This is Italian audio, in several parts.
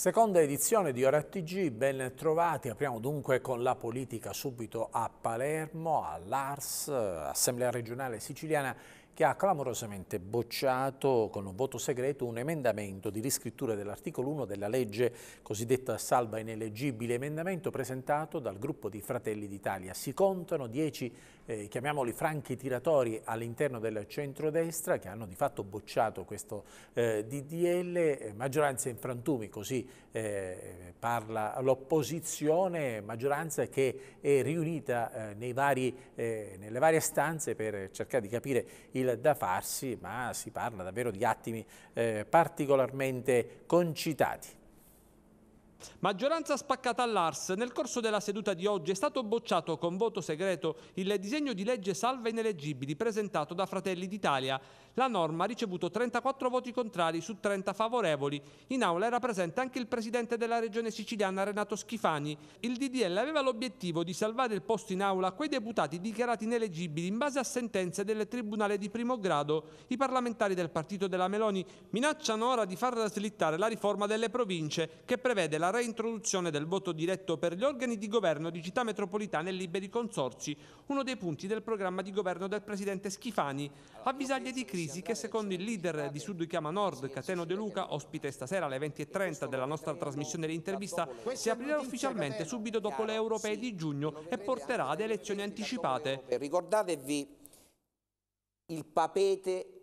Seconda edizione di OraTG, ben trovati, apriamo dunque con la politica subito a Palermo, all'ARS, Assemblea regionale siciliana, che ha clamorosamente bocciato con un voto segreto un emendamento di riscrittura dell'articolo 1 della legge cosiddetta salva ineleggibile, emendamento presentato dal gruppo di Fratelli d'Italia. Si contano 10 eh, chiamiamoli franchi tiratori all'interno del centrodestra che hanno di fatto bocciato questo eh, DDL, eh, maggioranza in frantumi, così eh, parla l'opposizione, maggioranza che è riunita eh, vari, eh, nelle varie stanze per cercare di capire il da farsi, ma si parla davvero di attimi particolarmente concitati. Maggioranza spaccata all'Ars, nel corso della seduta di oggi è stato bocciato con voto segreto il disegno di legge salva ineleggibili presentato da Fratelli d'Italia la norma ha ricevuto 34 voti contrari su 30 favorevoli. In aula era presente anche il presidente della regione siciliana Renato Schifani. Il DDL aveva l'obiettivo di salvare il posto in aula a quei deputati dichiarati ineleggibili in base a sentenze del Tribunale di primo grado. I parlamentari del partito della Meloni minacciano ora di far slittare la riforma delle province che prevede la reintroduzione del voto diretto per gli organi di governo di città metropolitane e liberi consorsi, uno dei punti del programma di governo del presidente Schifani. Avvisaglie di crisi crisi che secondo il leader di Sud Chiama Nord, Cateno De Luca, ospite stasera alle 20.30 della nostra trasmissione dell'intervista, si aprirà ufficialmente subito dopo le europee di giugno e porterà ad elezioni anticipate. Ricordatevi il papete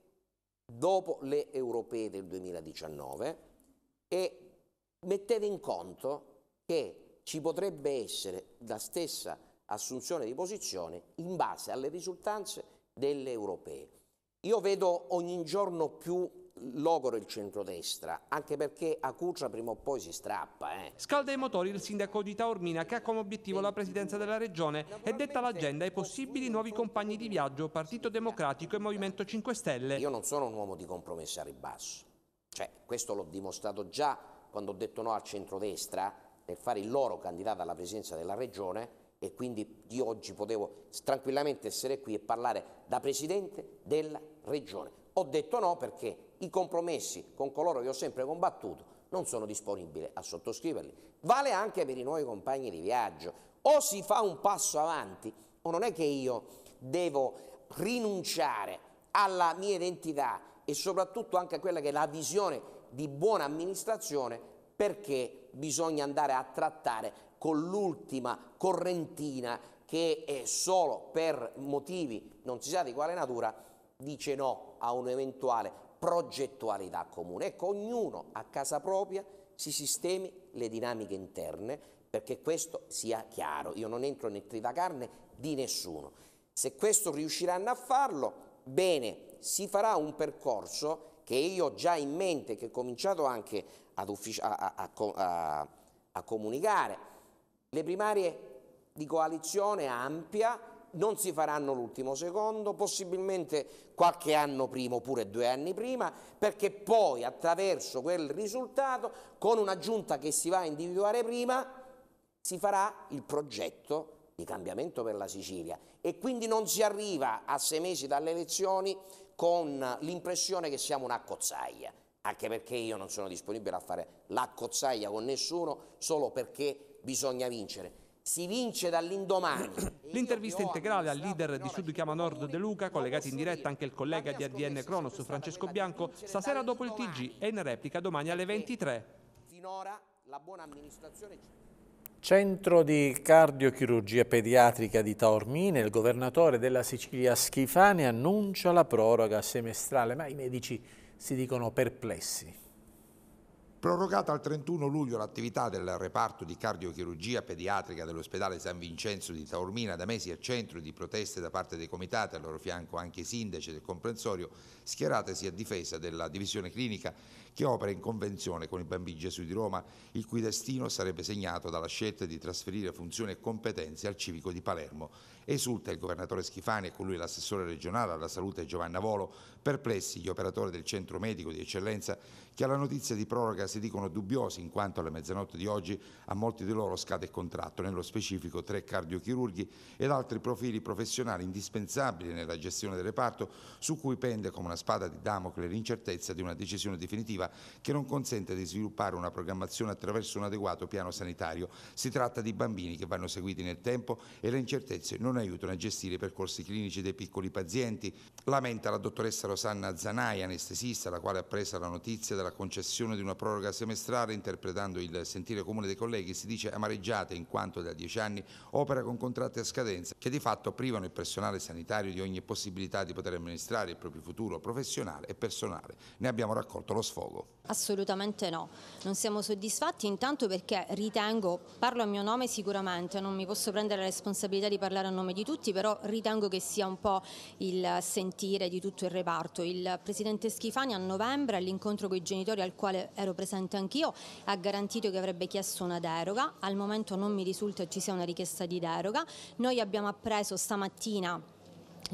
dopo le europee del 2019 e mettete in conto che ci potrebbe essere la stessa assunzione di posizione in base alle risultanze delle europee. Io vedo ogni giorno più logoro il centrodestra, anche perché a Cuccia prima o poi si strappa. Eh. Scalda i motori il sindaco di Taormina che ha come obiettivo la presidenza della regione e detta l'agenda ai possibili nuovi compagni di viaggio Partito Democratico e Movimento 5 Stelle. Io non sono un uomo di compromessi a ribasso, cioè questo l'ho dimostrato già quando ho detto no al centrodestra per fare il loro candidato alla presidenza della regione e quindi io oggi potevo tranquillamente essere qui e parlare da Presidente della Regione. Ho detto no perché i compromessi con coloro che ho sempre combattuto non sono disponibili a sottoscriverli. Vale anche per i nuovi compagni di viaggio. O si fa un passo avanti o non è che io devo rinunciare alla mia identità e soprattutto anche a quella che è la visione di buona amministrazione perché bisogna andare a trattare con l'ultima correntina che è solo per motivi non si sa di quale natura dice no a un'eventuale progettualità comune. Ecco, ognuno a casa propria si sistemi le dinamiche interne perché questo sia chiaro. Io non entro nel tritacarne di nessuno. Se questo riusciranno a farlo, bene, si farà un percorso che io ho già in mente, che ho cominciato anche ad a, a, a, a comunicare le primarie di coalizione ampia non si faranno l'ultimo secondo, possibilmente qualche anno prima oppure due anni prima, perché poi attraverso quel risultato, con una giunta che si va a individuare prima, si farà il progetto di cambiamento per la Sicilia e quindi non si arriva a sei mesi dalle elezioni con l'impressione che siamo una cozzaia anche perché io non sono disponibile a fare l'accozzaia con nessuno solo perché bisogna vincere. Si vince dall'indomani. L'intervista integrale al leader di Sud Chiama Nord De Luca, collegati in diretta anche il collega di ADN Cronos Francesco Bianco, stasera dopo il TG e in replica domani alle 23. Finora la buona amministrazione... Centro di cardiochirurgia pediatrica di Taormina, il governatore della Sicilia Schifane annuncia la proroga semestrale, ma i medici si dicono perplessi. Prorogata al 31 luglio l'attività del reparto di cardiochirurgia pediatrica dell'ospedale San Vincenzo di Taormina, da mesi al centro di proteste da parte dei comitati, al loro fianco anche i sindaci del comprensorio, schieratesi a difesa della divisione clinica che opera in convenzione con i Bambini Gesù di Roma, il cui destino sarebbe segnato dalla scelta di trasferire funzioni e competenze al civico di Palermo. Esulta il governatore Schifani e con lui l'assessore regionale alla salute Giovanna Volo, Perplessi gli operatori del centro medico di eccellenza che alla notizia di proroga si dicono dubbiosi in quanto alla mezzanotte di oggi a molti di loro scade il contratto, nello specifico tre cardiochirurghi ed altri profili professionali indispensabili nella gestione del reparto su cui pende come una spada di Damocle l'incertezza di una decisione definitiva che non consente di sviluppare una programmazione attraverso un adeguato piano sanitario. Si tratta di bambini che vanno seguiti nel tempo e le incertezze non aiutano a gestire i percorsi clinici dei piccoli pazienti, lamenta la dottoressa Rosario Rosanna Zanai, anestesista, la quale ha preso la notizia della concessione di una proroga semestrale, interpretando il sentire comune dei colleghi, si dice amareggiata in quanto da dieci anni opera con contratti a scadenza, che di fatto privano il personale sanitario di ogni possibilità di poter amministrare il proprio futuro professionale e personale. Ne abbiamo raccolto lo sfogo. Assolutamente no, non siamo soddisfatti intanto perché ritengo, parlo a mio nome sicuramente, non mi posso prendere la responsabilità di parlare a nome di tutti, però ritengo che sia un po' il sentire di tutto il reparto parto. Il presidente Schifani a novembre all'incontro con i genitori al quale ero presente anch'io ha garantito che avrebbe chiesto una deroga, al momento non mi risulta ci sia una richiesta di deroga. Noi abbiamo appreso stamattina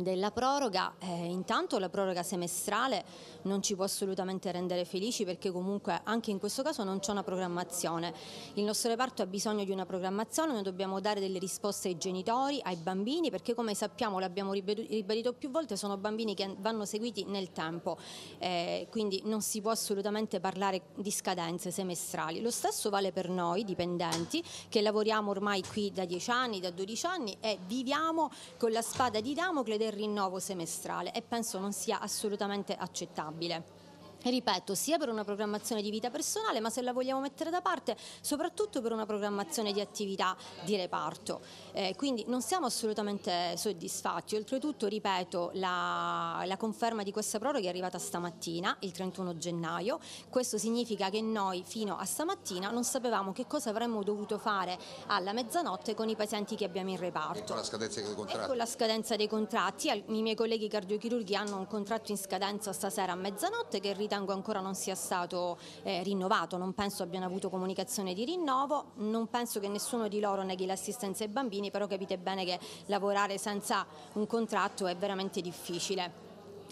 della proroga, eh, intanto la proroga semestrale non ci può assolutamente rendere felici perché comunque anche in questo caso non c'è una programmazione. Il nostro reparto ha bisogno di una programmazione, noi dobbiamo dare delle risposte ai genitori, ai bambini perché come sappiamo, l'abbiamo ribadito più volte, sono bambini che vanno seguiti nel tempo, eh, quindi non si può assolutamente parlare di scadenze semestrali. Lo stesso vale per noi dipendenti che lavoriamo ormai qui da 10 anni, da 12 anni e viviamo con la spada di Damocle del rinnovo semestrale e penso non sia assolutamente accettabile ripeto, sia per una programmazione di vita personale, ma se la vogliamo mettere da parte, soprattutto per una programmazione di attività di reparto. Eh, quindi non siamo assolutamente soddisfatti. Oltretutto, ripeto, la, la, conferma di questa proroga è arrivata stamattina, il 31 gennaio. Questo significa che noi fino a stamattina non sapevamo che cosa avremmo dovuto fare alla mezzanotte con i pazienti che abbiamo in reparto. E con la scadenza dei contratti. E con la scadenza dei contratti. I miei colleghi cardiochirurghi hanno un contratto in scadenza stasera a mezzanotte che ritarda ritengo ancora non sia stato eh, rinnovato, non penso abbiano avuto comunicazione di rinnovo, non penso che nessuno di loro neghi l'assistenza ai bambini, però capite bene che lavorare senza un contratto è veramente difficile.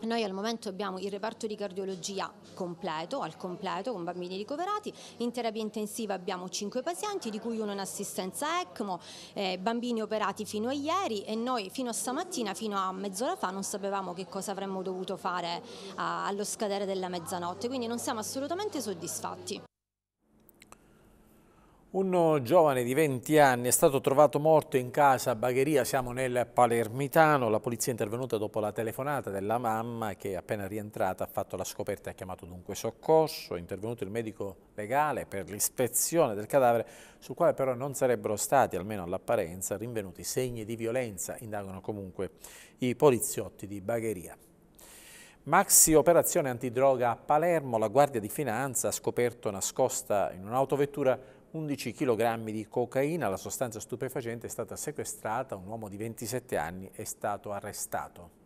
Noi al momento abbiamo il reparto di cardiologia completo, al completo, con bambini ricoverati, in terapia intensiva abbiamo 5 pazienti, di cui uno in assistenza ECMO, eh, bambini operati fino a ieri e noi fino a stamattina, fino a mezz'ora fa, non sapevamo che cosa avremmo dovuto fare eh, allo scadere della mezzanotte, quindi non siamo assolutamente soddisfatti. Un giovane di 20 anni è stato trovato morto in casa a Bagheria, siamo nel Palermitano, la polizia è intervenuta dopo la telefonata della mamma che appena rientrata ha fatto la scoperta e ha chiamato dunque soccorso, è intervenuto il medico legale per l'ispezione del cadavere sul quale però non sarebbero stati, almeno all'apparenza, rinvenuti segni di violenza, indagano comunque i poliziotti di Bagheria. Maxi operazione antidroga a Palermo, la Guardia di Finanza ha scoperto nascosta in un'autovettura 11 kg di cocaina, la sostanza stupefacente è stata sequestrata, un uomo di 27 anni è stato arrestato.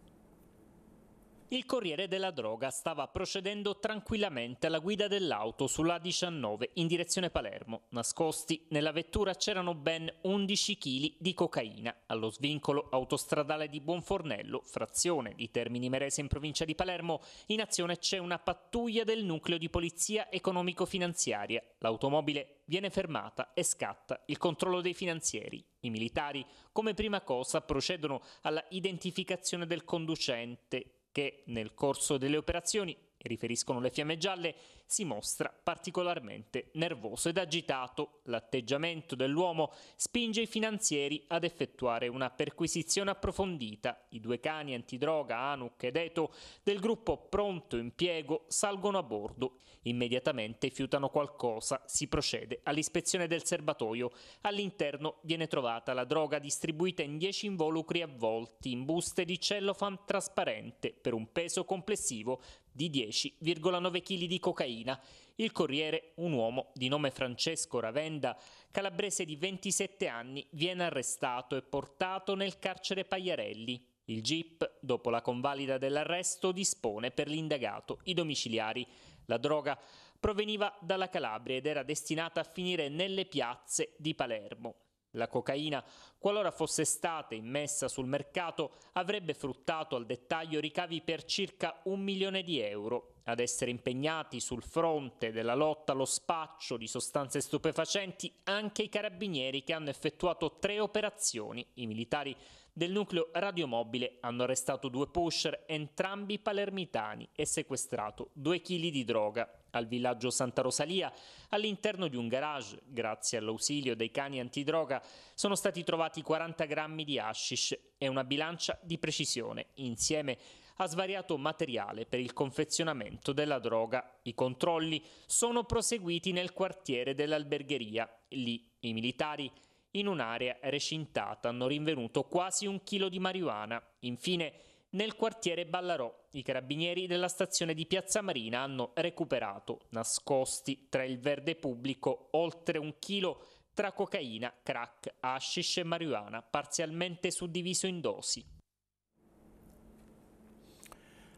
Il corriere della droga stava procedendo tranquillamente alla guida dell'auto sulla 19 in direzione Palermo. Nascosti nella vettura c'erano ben 11 kg di cocaina allo svincolo autostradale di Buonfornello, frazione di Termini Merese in provincia di Palermo. In azione c'è una pattuglia del nucleo di polizia economico-finanziaria. L'automobile viene fermata e scatta il controllo dei finanzieri. I militari, come prima cosa, procedono alla identificazione del conducente che nel corso delle operazioni riferiscono le fiamme gialle, si mostra particolarmente nervoso ed agitato. L'atteggiamento dell'uomo spinge i finanzieri ad effettuare una perquisizione approfondita. I due cani antidroga Anuk ed Eto del gruppo Pronto Impiego salgono a bordo. Immediatamente fiutano qualcosa, si procede all'ispezione del serbatoio. All'interno viene trovata la droga distribuita in dieci involucri avvolti in buste di cellofan trasparente per un peso complessivo di 10,9 kg di cocaina. Il corriere, un uomo di nome Francesco Ravenda, calabrese di 27 anni, viene arrestato e portato nel carcere Pagliarelli. Il GIP, dopo la convalida dell'arresto, dispone per l'indagato i domiciliari. La droga proveniva dalla Calabria ed era destinata a finire nelle piazze di Palermo. La cocaina Qualora fosse stata immessa sul mercato, avrebbe fruttato al dettaglio ricavi per circa un milione di euro, ad essere impegnati sul fronte della lotta allo spaccio di sostanze stupefacenti anche i carabinieri che hanno effettuato tre operazioni. I militari del nucleo radiomobile hanno arrestato due pusher, entrambi palermitani, e sequestrato due chili di droga al villaggio Santa Rosalia, all'interno di un garage, grazie all'ausilio dei cani antidroga, sono stati trovati ritrovati 40 grammi di hashish e una bilancia di precisione, insieme a svariato materiale per il confezionamento della droga. I controlli sono proseguiti nel quartiere dell'albergheria. Lì i militari in un'area recintata hanno rinvenuto quasi un chilo di marijuana. Infine, nel quartiere Ballarò, i carabinieri della stazione di Piazza Marina hanno recuperato, nascosti tra il verde pubblico, oltre un chilo di tra cocaina, crack, hashish e marijuana, parzialmente suddiviso in dosi.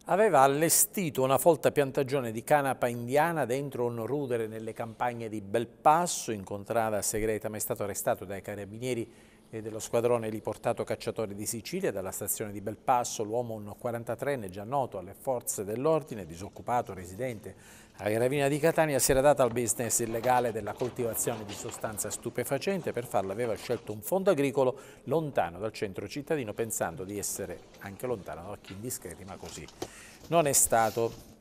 Aveva allestito una folta piantagione di canapa indiana dentro un rudere nelle campagne di Belpasso, incontrata segreta, ma è stato arrestato dai carabinieri e dello squadrone riportato cacciatori di Sicilia dalla stazione di Belpasso, l'uomo un 43enne già noto alle forze dell'ordine, disoccupato, residente a Gravina di Catania, si era data al business illegale della coltivazione di sostanza stupefacente. Per farla aveva scelto un fondo agricolo lontano dal centro cittadino, pensando di essere anche lontano da occhi indiscreti, ma così non è stato.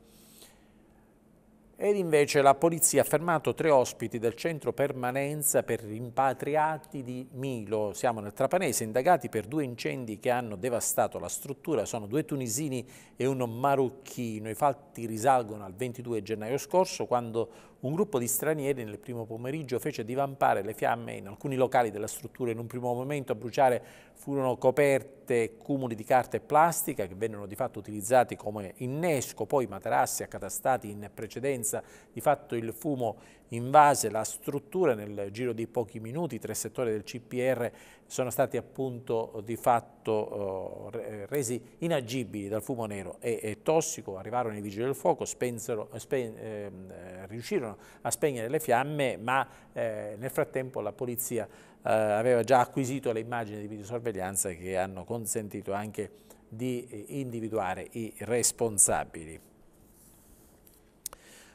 Ed invece la polizia ha fermato tre ospiti del centro permanenza per rimpatriati di Milo. Siamo nel Trapanese, indagati per due incendi che hanno devastato la struttura. Sono due tunisini e uno marocchino. I fatti risalgono al 22 gennaio scorso, quando un gruppo di stranieri nel primo pomeriggio fece divampare le fiamme in alcuni locali della struttura. In un primo momento a bruciare furono coperte cumuli di carta e plastica che vennero di fatto utilizzati come innesco, poi materassi accatastati in precedenza, di fatto il fumo invase la struttura nel giro di pochi minuti, tre settori del CPR sono stati appunto di fatto oh, eh, resi inagibili dal fumo nero e, e tossico, arrivarono i vigili del fuoco, spensero, spen, ehm, eh, riuscirono a spegnere le fiamme ma eh, nel frattempo la polizia eh, aveva già acquisito le immagini di videosorveglianza che hanno consentito anche di eh, individuare i responsabili.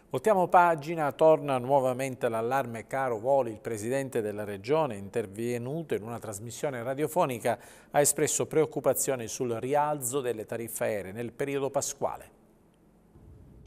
Voltiamo pagina, torna nuovamente l'allarme Caro Voli, il presidente della regione intervenuto in una trasmissione radiofonica ha espresso preoccupazione sul rialzo delle tariffe aeree nel periodo pasquale.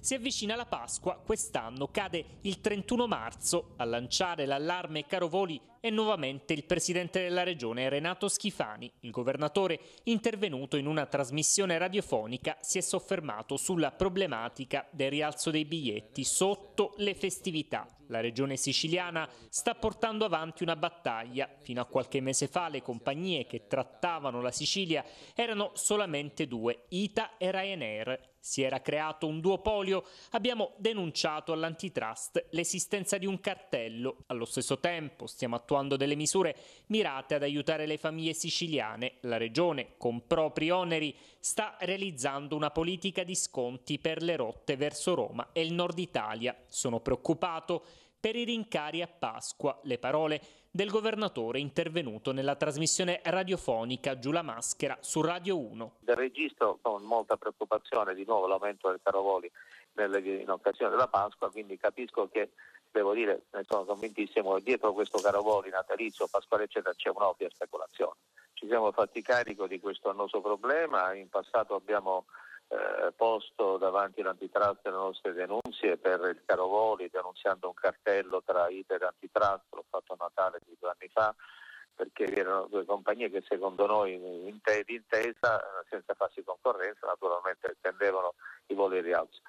Si avvicina la Pasqua, quest'anno cade il 31 marzo. A lanciare l'allarme Caro Voli è nuovamente il presidente della regione Renato Schifani. Il governatore, intervenuto in una trasmissione radiofonica, si è soffermato sulla problematica del rialzo dei biglietti sotto le festività. La regione siciliana sta portando avanti una battaglia. Fino a qualche mese fa le compagnie che trattavano la Sicilia erano solamente due, ITA e Ryanair. Si era creato un duopolio, abbiamo denunciato all'antitrust l'esistenza di un cartello. Allo stesso tempo stiamo attuando attuando delle misure mirate ad aiutare le famiglie siciliane. La Regione, con propri oneri, sta realizzando una politica di sconti per le rotte verso Roma e il nord Italia. Sono preoccupato per i rincari a Pasqua, le parole del governatore intervenuto nella trasmissione radiofonica Giù la maschera su Radio 1. Del Registro con molta preoccupazione di nuovo l'aumento del carovoli in occasione della Pasqua, quindi capisco che devo dire, ne sono convintissimo, che dietro questo carovoli natalizio, pasquale eccetera c'è un'ovvia speculazione. Ci siamo fatti carico di questo annoso problema, in passato abbiamo eh, posto davanti l'antitrust le nostre denunzie per il carovoli, denunziando un cartello tra ITER e antitrust, l'ho fatto a Natale di due anni fa, perché vi erano due compagnie che secondo noi in te, d'intesa, senza farsi concorrenza, naturalmente tendevano i voli rialzo.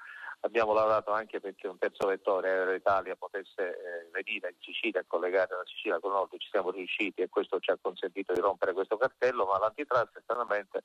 Abbiamo lavorato anche perché un terzo vettore Aereo Italia potesse eh, venire in Sicilia e collegare la Sicilia con il ci siamo riusciti e questo ci ha consentito di rompere questo cartello, ma l'antitrust stranamente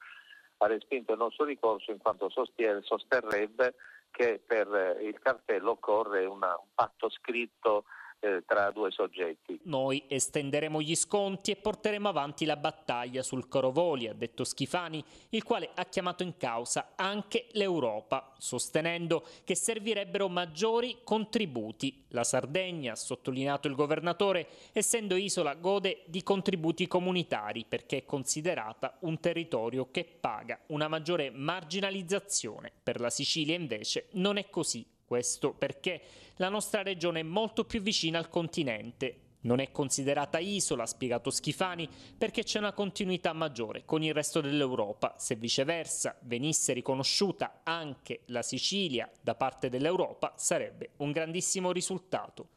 ha respinto il nostro ricorso in quanto sosterrebbe che per eh, il cartello occorre una, un patto scritto eh, tra due soggetti. Noi estenderemo gli sconti e porteremo avanti la battaglia sul Corovoli, ha detto Schifani, il quale ha chiamato in causa anche l'Europa, sostenendo che servirebbero maggiori contributi. La Sardegna, ha sottolineato il governatore, essendo isola gode di contributi comunitari perché è considerata un territorio che paga una maggiore marginalizzazione. Per la Sicilia invece non è così. Questo perché la nostra regione è molto più vicina al continente. Non è considerata isola, ha spiegato Schifani, perché c'è una continuità maggiore con il resto dell'Europa. Se viceversa venisse riconosciuta anche la Sicilia da parte dell'Europa sarebbe un grandissimo risultato.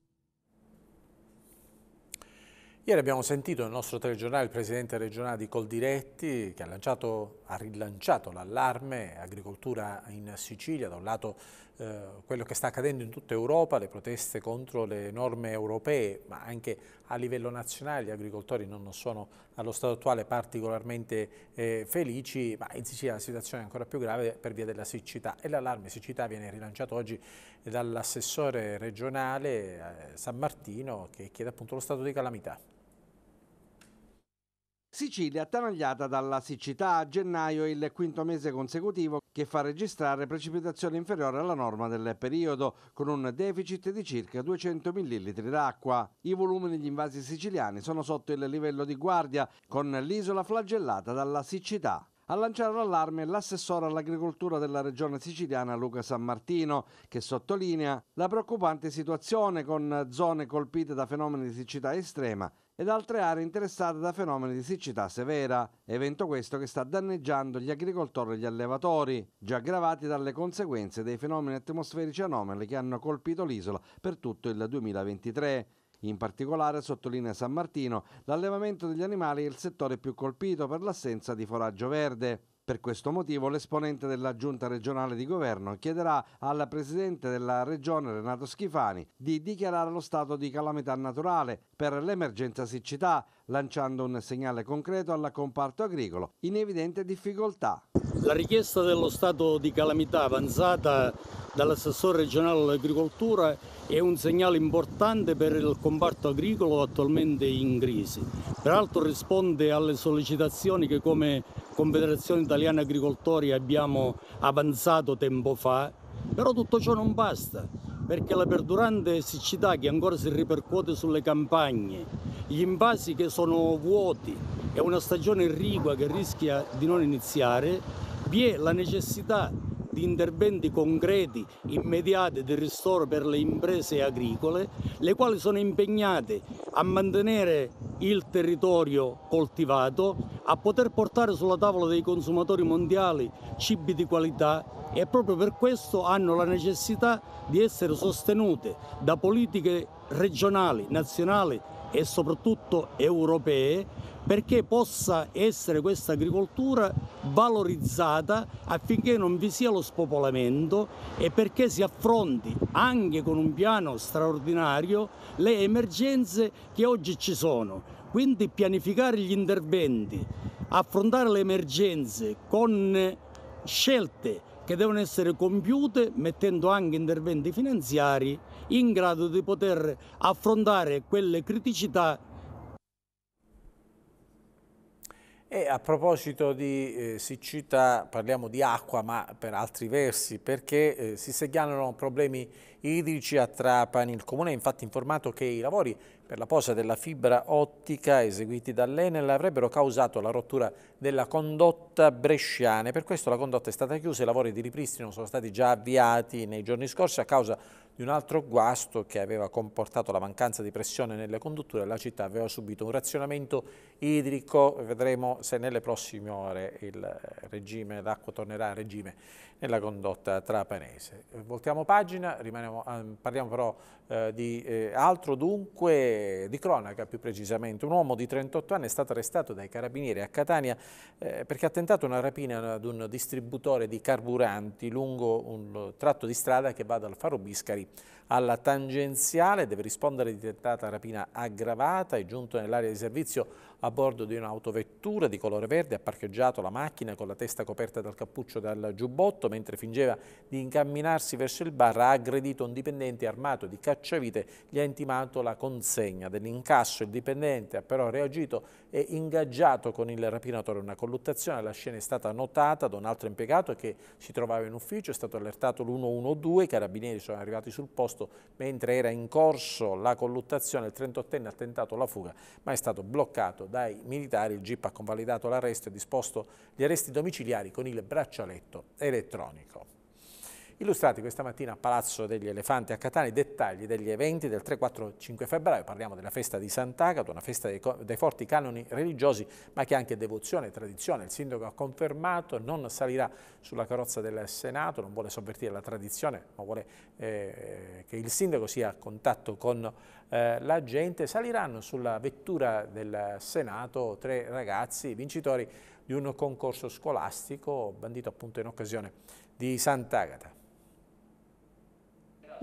Ieri abbiamo sentito nel nostro telegiornale il presidente regionale di Coldiretti che ha lanciato ha rilanciato l'allarme agricoltura in Sicilia, da un lato eh, quello che sta accadendo in tutta Europa, le proteste contro le norme europee, ma anche a livello nazionale gli agricoltori non sono allo stato attuale particolarmente eh, felici, ma in Sicilia la situazione è ancora più grave per via della siccità e l'allarme siccità viene rilanciato oggi dall'assessore regionale eh, San Martino che chiede appunto lo stato di calamità. Sicilia attanagliata dalla siccità a gennaio, il quinto mese consecutivo che fa registrare precipitazioni inferiori alla norma del periodo, con un deficit di circa 200 millilitri d'acqua. I volumi degli invasi siciliani sono sotto il livello di guardia, con l'isola flagellata dalla siccità. A lanciare l'allarme l'assessore all'agricoltura della regione siciliana Luca San Martino, che sottolinea la preoccupante situazione con zone colpite da fenomeni di siccità estrema ed altre aree interessate da fenomeni di siccità severa, evento questo che sta danneggiando gli agricoltori e gli allevatori, già aggravati dalle conseguenze dei fenomeni atmosferici anomali che hanno colpito l'isola per tutto il 2023. In particolare, sottolinea San Martino, l'allevamento degli animali è il settore più colpito per l'assenza di foraggio verde. Per questo motivo l'esponente della giunta regionale di governo chiederà al presidente della regione Renato Schifani di dichiarare lo stato di calamità naturale per l'emergenza siccità, lanciando un segnale concreto al comparto agricolo in evidente difficoltà. La richiesta dello stato di calamità avanzata dall'assessore regionale all'agricoltura è un segnale importante per il comparto agricolo attualmente in crisi. Peraltro risponde alle sollecitazioni che come Confederazione Italiana Agricoltori abbiamo avanzato tempo fa, però tutto ciò non basta perché la perdurante siccità che ancora si ripercuote sulle campagne, gli invasi che sono vuoti e una stagione irrigua che rischia di non iniziare, vi è la necessità di interventi concreti, immediati di ristoro per le imprese agricole, le quali sono impegnate a mantenere il territorio coltivato, a poter portare sulla tavola dei consumatori mondiali cibi di qualità e proprio per questo hanno la necessità di essere sostenute da politiche regionali, nazionali e soprattutto europee perché possa essere questa agricoltura valorizzata affinché non vi sia lo spopolamento e perché si affronti anche con un piano straordinario le emergenze che oggi ci sono quindi pianificare gli interventi, affrontare le emergenze con scelte che devono essere compiute mettendo anche interventi finanziari in grado di poter affrontare quelle criticità E a proposito di eh, siccità, parliamo di acqua, ma per altri versi, perché eh, si segnalano problemi idrici a Trapani. Il Comune è infatti informato che i lavori per la posa della fibra ottica eseguiti dall'Enel avrebbero causato la rottura della condotta bresciana. Per questo la condotta è stata chiusa, e i lavori di ripristino sono stati già avviati nei giorni scorsi a causa di un altro guasto che aveva comportato la mancanza di pressione nelle condutture. La città aveva subito un razionamento idrico, vedremo se nelle prossime ore il regime d'acqua tornerà a regime nella condotta trapanese. Voltiamo pagina, ehm, parliamo però eh, di eh, altro dunque, di cronaca più precisamente. Un uomo di 38 anni è stato arrestato dai carabinieri a Catania eh, perché ha tentato una rapina ad un distributore di carburanti lungo un tratto di strada che va dal Faro Biscari alla tangenziale, deve rispondere di tentata rapina aggravata, è giunto nell'area di servizio a bordo di un'autovettura di colore verde ha parcheggiato la macchina con la testa coperta dal cappuccio dal giubbotto mentre fingeva di incamminarsi verso il bar ha aggredito un dipendente armato di cacciavite gli ha intimato la consegna dell'incasso il dipendente ha però reagito e ingaggiato con il rapinatore una colluttazione la scena è stata notata da un altro impiegato che si trovava in ufficio è stato allertato l'112 i carabinieri sono arrivati sul posto mentre era in corso la colluttazione il 38enne ha tentato la fuga ma è stato bloccato dai militari, il GIP ha convalidato l'arresto e disposto gli arresti domiciliari con il braccialetto elettronico illustrati questa mattina a Palazzo degli Elefanti a Catania, i dettagli degli eventi del 3-4-5 febbraio. Parliamo della festa di Sant'Agato, una festa dei, dei forti canoni religiosi, ma che ha anche devozione e tradizione. Il sindaco ha confermato, non salirà sulla carrozza del Senato, non vuole sovvertire la tradizione, ma vuole eh, che il sindaco sia a contatto con eh, la gente. Saliranno sulla vettura del Senato tre ragazzi vincitori di un concorso scolastico bandito appunto in occasione di Sant'Agata.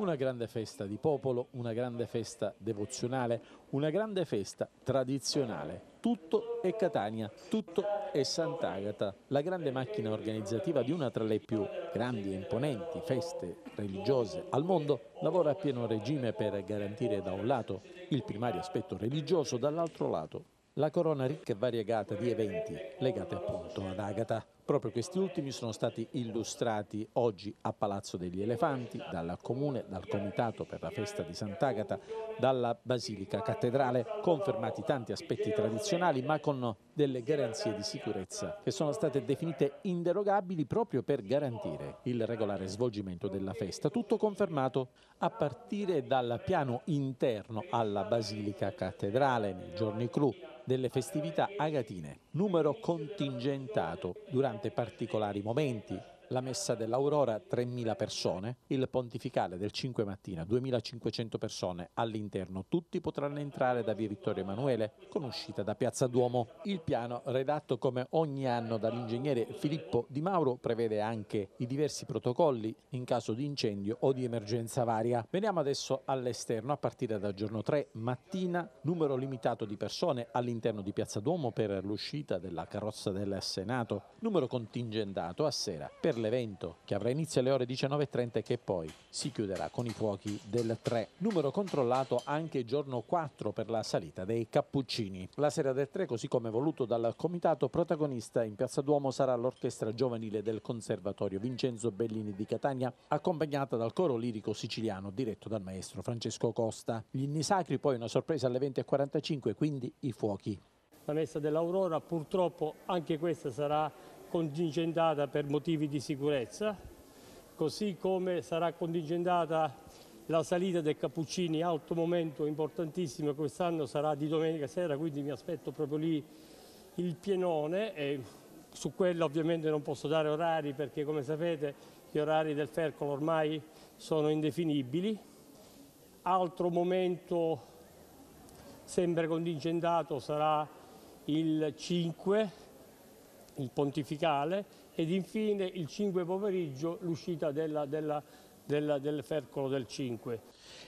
Una grande festa di popolo, una grande festa devozionale, una grande festa tradizionale. Tutto è Catania, tutto è Sant'Agata, la grande macchina organizzativa di una tra le più grandi e imponenti feste religiose al mondo, lavora a pieno regime per garantire da un lato il primario aspetto religioso, dall'altro lato la corona ricca e variegata di eventi legati appunto ad Agata. Proprio questi ultimi sono stati illustrati oggi a Palazzo degli Elefanti, dal Comune, dal Comitato per la Festa di Sant'Agata, dalla Basilica Cattedrale, confermati tanti aspetti tradizionali ma con delle garanzie di sicurezza che sono state definite inderogabili proprio per garantire il regolare svolgimento della festa, tutto confermato a partire dal piano interno alla Basilica Cattedrale nei giorni clou delle festività agatine, numero contingentato durante particolari momenti, la messa dell'Aurora 3.000 persone, il pontificale del 5 mattina 2.500 persone all'interno. Tutti potranno entrare da via Vittorio Emanuele con uscita da piazza Duomo. Il piano, redatto come ogni anno dall'ingegnere Filippo Di Mauro, prevede anche i diversi protocolli in caso di incendio o di emergenza varia. Veniamo adesso all'esterno a partire da giorno 3 mattina, numero limitato di persone all'interno di piazza Duomo per l'uscita della carrozza del Senato, numero contingentato a sera per l'evento che avrà inizio alle ore 19.30 e che poi si chiuderà con i fuochi del 3. Numero controllato anche giorno 4 per la salita dei Cappuccini. La sera del 3, così come voluto dal comitato protagonista in Piazza Duomo, sarà l'orchestra giovanile del Conservatorio Vincenzo Bellini di Catania, accompagnata dal coro lirico siciliano diretto dal maestro Francesco Costa. Gli inni sacri poi una sorpresa alle 20.45, quindi i fuochi. La messa dell'Aurora purtroppo anche questa sarà contingentata per motivi di sicurezza, così come sarà contingentata la salita del Cappuccini, altro momento importantissimo quest'anno sarà di domenica sera, quindi mi aspetto proprio lì il pienone e su quello ovviamente non posso dare orari perché come sapete gli orari del Fercolo ormai sono indefinibili. Altro momento sempre contingentato sarà il 5 il pontificale ed infine il 5 pomeriggio l'uscita della, della del, del, fercolo del 5.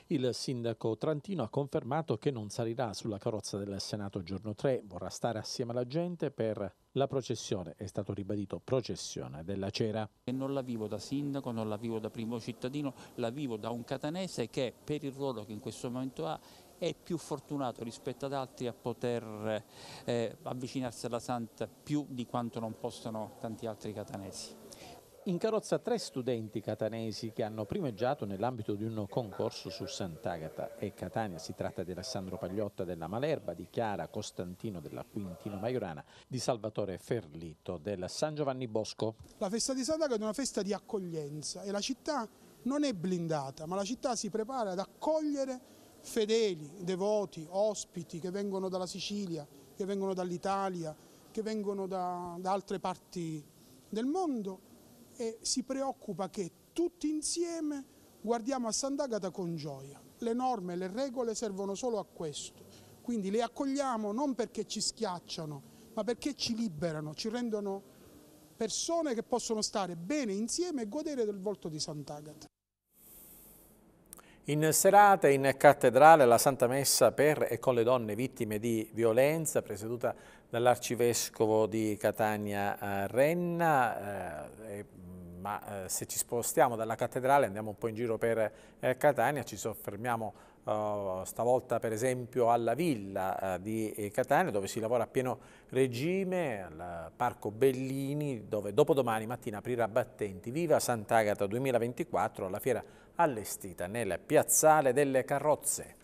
Il sindaco Trantino ha confermato che non salirà sulla carrozza del Senato giorno 3, vorrà stare assieme alla gente per la processione, è stato ribadito processione della cera. E non la vivo da sindaco, non la vivo da primo cittadino, la vivo da un catanese che per il ruolo che in questo momento ha è più fortunato rispetto ad altri a poter eh, avvicinarsi alla Santa più di quanto non possano tanti altri catanesi. In carrozza tre studenti catanesi che hanno primeggiato nell'ambito di un concorso su Sant'Agata e Catania. Si tratta di Alessandro Pagliotta della Malerba, di Chiara Costantino della Quintino Maiorana, di Salvatore Ferlito della San Giovanni Bosco. La festa di Sant'Agata è una festa di accoglienza e la città non è blindata, ma la città si prepara ad accogliere fedeli, devoti, ospiti che vengono dalla Sicilia, che vengono dall'Italia, che vengono da, da altre parti del mondo e si preoccupa che tutti insieme guardiamo a Sant'Agata con gioia. Le norme, le regole servono solo a questo, quindi le accogliamo non perché ci schiacciano, ma perché ci liberano, ci rendono persone che possono stare bene insieme e godere del volto di Sant'Agata. In serata in cattedrale la Santa Messa per e con le donne vittime di violenza presieduta dall'arcivescovo di Catania eh, Renna, eh, e, mm, ma eh, se ci spostiamo dalla cattedrale andiamo un po' in giro per eh, Catania, ci soffermiamo Uh, stavolta per esempio alla villa uh, di eh, Catania dove si lavora a pieno regime, al Parco Bellini dove dopodomani mattina aprirà battenti Viva Sant'Agata 2024 alla fiera allestita nel piazzale delle carrozze.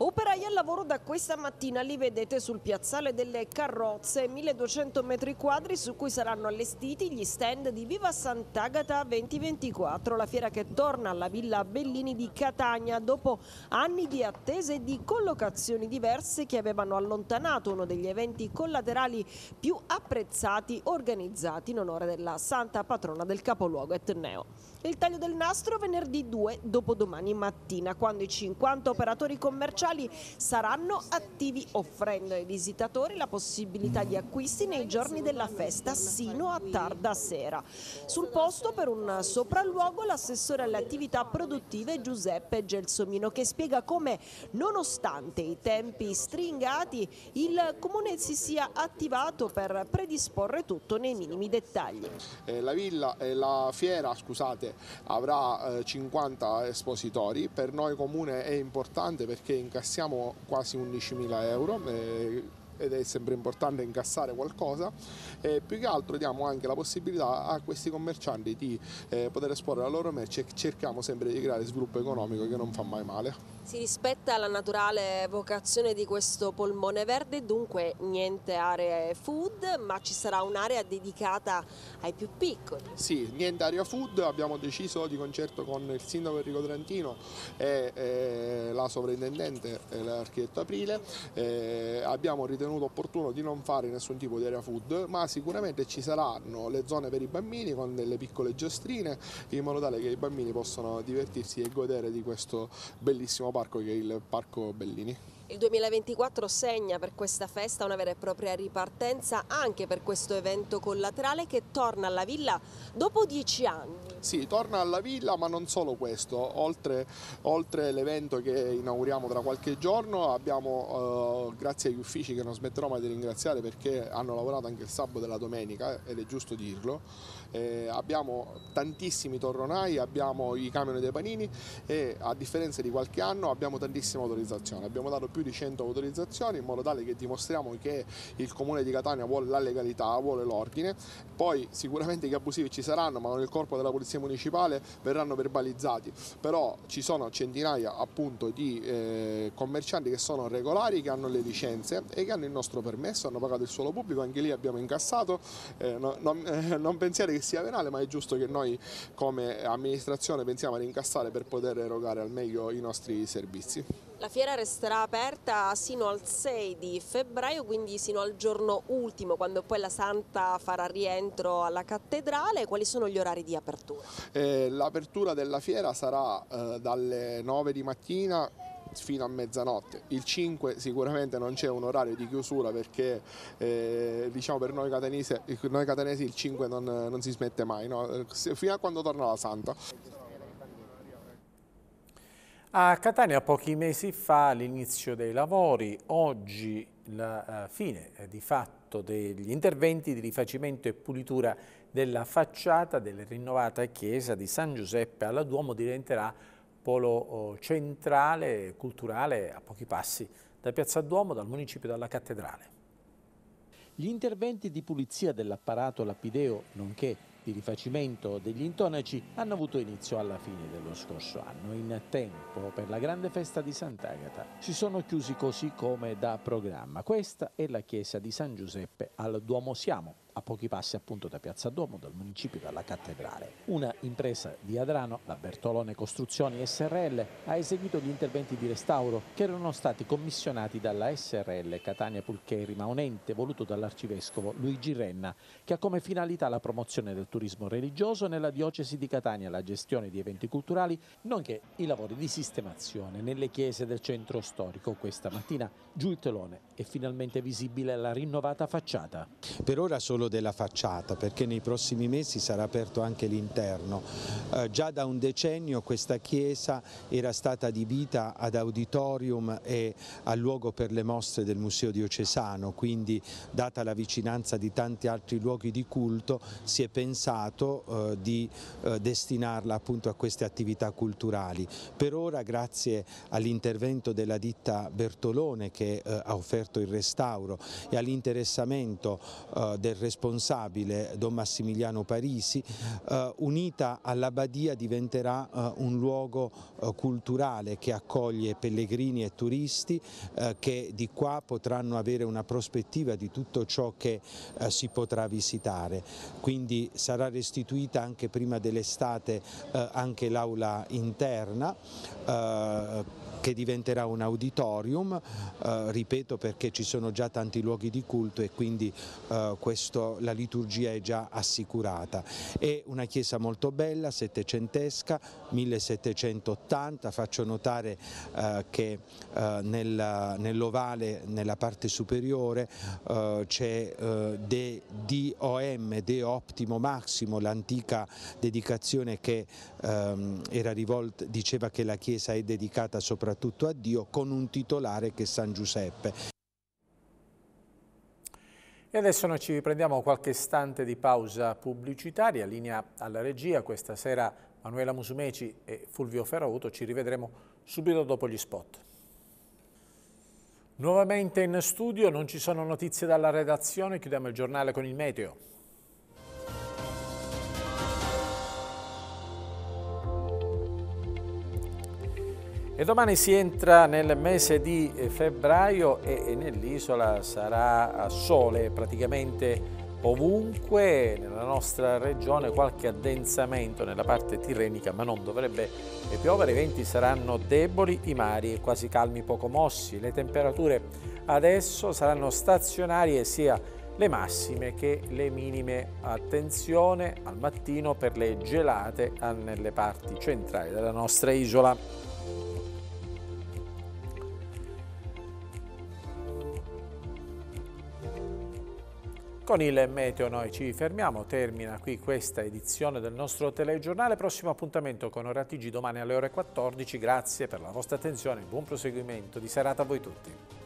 Operai al lavoro da questa mattina li vedete sul piazzale delle carrozze, 1200 metri quadri su cui saranno allestiti gli stand di Viva Sant'Agata 2024, la fiera che torna alla Villa Bellini di Catania dopo anni di attese e di collocazioni diverse che avevano allontanato uno degli eventi collaterali più apprezzati organizzati in onore della santa patrona del capoluogo etneo. Il taglio del nastro venerdì 2 dopo domani mattina quando i 50 operatori commerciali commerciali saranno attivi offrendo ai visitatori la possibilità di acquisti nei giorni della festa sino a tarda sera. Sul posto per un sopralluogo l'assessore alle attività produttive Giuseppe Gelsomino che spiega come nonostante i tempi stringati il comune si sia attivato per predisporre tutto nei minimi dettagli. Eh, la, villa, eh, la fiera scusate, avrà 50 eh, espositori, per noi comune è importante perché in incassiamo quasi 11.000 euro eh, ed è sempre importante incassare qualcosa e più che altro diamo anche la possibilità a questi commercianti di eh, poter esporre la loro merce e cerchiamo sempre di creare sviluppo economico che non fa mai male. Si rispetta la naturale vocazione di questo polmone verde, dunque niente area food, ma ci sarà un'area dedicata ai più piccoli. Sì, niente area food, abbiamo deciso di concerto con il sindaco Enrico Trentino e, e la sovrintendente, l'architetto Aprile, e, abbiamo ritenuto opportuno di non fare nessun tipo di area food, ma sicuramente ci saranno le zone per i bambini con delle piccole giostrine in modo tale che i bambini possano divertirsi e godere di questo bellissimo parco parco che è il Parco Bellini. Il 2024 segna per questa festa una vera e propria ripartenza anche per questo evento collaterale che torna alla villa dopo dieci anni. Sì, torna alla villa ma non solo questo, oltre, oltre l'evento che inauguriamo tra qualche giorno abbiamo, eh, grazie agli uffici che non smetterò mai di ringraziare perché hanno lavorato anche il sabato e la domenica ed è giusto dirlo, eh, abbiamo tantissimi torronai, abbiamo i camion dei panini e a differenza di qualche anno abbiamo tantissime autorizzazioni, abbiamo dato più di 100 autorizzazioni in modo tale che dimostriamo che il comune di Catania vuole la legalità, vuole l'ordine, poi sicuramente gli abusivi ci saranno ma nel corpo della polizia municipale verranno verbalizzati, però ci sono centinaia appunto di eh, commercianti che sono regolari, che hanno le licenze e che hanno il nostro permesso, hanno pagato il suolo pubblico, anche lì abbiamo incassato, eh, no, non, eh, non pensiate che che sia penale, ma è giusto che noi come amministrazione pensiamo a rincassare per poter erogare al meglio i nostri servizi. La fiera resterà aperta sino al 6 di febbraio, quindi sino al giorno ultimo, quando poi la Santa farà rientro alla cattedrale. Quali sono gli orari di apertura? Eh, L'apertura della fiera sarà eh, dalle 9 di mattina fino a mezzanotte. Il 5 sicuramente non c'è un orario di chiusura perché eh, diciamo per noi catanesi, noi catanesi il 5 non, non si smette mai, no? fino a quando torna la Santa. A Catania pochi mesi fa l'inizio dei lavori, oggi la eh, fine eh, di fatto degli interventi di rifacimento e pulitura della facciata della rinnovata chiesa di San Giuseppe alla Duomo diventerà polo oh, centrale culturale a pochi passi da Piazza Duomo, dal municipio e dalla cattedrale. Gli interventi di pulizia dell'apparato lapideo, nonché di rifacimento degli intonaci, hanno avuto inizio alla fine dello scorso anno, in tempo per la grande festa di Sant'Agata. Si sono chiusi così come da programma. Questa è la chiesa di San Giuseppe al Duomo Siamo, a pochi passi appunto da Piazza Duomo, dal municipio e dalla cattedrale. Una impresa di Adrano, la Bertolone Costruzioni SRL, ha eseguito gli interventi di restauro che erano stati commissionati dalla SRL Catania Pulcheri ma un ente voluto dall'arcivescovo Luigi Renna, che ha come finalità la promozione del turismo religioso nella diocesi di Catania, la gestione di eventi culturali, nonché i lavori di sistemazione nelle chiese del centro storico. Questa mattina giù il telone è finalmente visibile la rinnovata facciata. Per ora solo solo della facciata perché nei prossimi mesi sarà aperto anche l'interno. Eh, già da un decennio questa chiesa era stata adibita ad auditorium e a luogo per le mostre del Museo Diocesano, quindi data la vicinanza di tanti altri luoghi di culto si è pensato eh, di eh, destinarla appunto a queste attività culturali. Per ora grazie all'intervento della ditta Bertolone che eh, ha offerto il restauro e all'interessamento eh, del restauro responsabile Don Massimiliano Parisi, eh, unita all'Abadia diventerà eh, un luogo eh, culturale che accoglie pellegrini e turisti che di qua potranno avere una prospettiva di tutto ciò che si potrà visitare. Quindi sarà restituita anche prima dell'estate anche l'aula interna che diventerà un auditorium, eh, ripeto perché ci sono già tanti luoghi di culto e quindi eh, questo, la liturgia è già assicurata. È una chiesa molto bella, settecentesca, 1780, faccio notare eh, che eh, nel, nell'ovale, nella parte superiore eh, c'è eh, De DOM, De Optimo Maximo, l'antica dedicazione che ehm, rivolta, diceva che la chiesa è dedicata soprattutto soprattutto a Dio con un titolare che è San Giuseppe. E adesso noi ci prendiamo qualche istante di pausa pubblicitaria, linea alla regia, questa sera Manuela Musumeci e Fulvio Ferrauto, ci rivedremo subito dopo gli spot. Nuovamente in studio, non ci sono notizie dalla redazione, chiudiamo il giornale con il meteo. E domani si entra nel mese di eh, febbraio e nell'isola sarà sole praticamente ovunque, nella nostra regione qualche addensamento nella parte tirrenica ma non dovrebbe eh, piovere, i venti saranno deboli, i mari quasi calmi, poco mossi, le temperature adesso saranno stazionarie sia le massime che le minime. Attenzione al mattino per le gelate ah, nelle parti centrali della nostra isola. Con il meteo noi ci fermiamo, termina qui questa edizione del nostro telegiornale, prossimo appuntamento con Oratigi domani alle ore 14, grazie per la vostra attenzione, buon proseguimento di serata a voi tutti.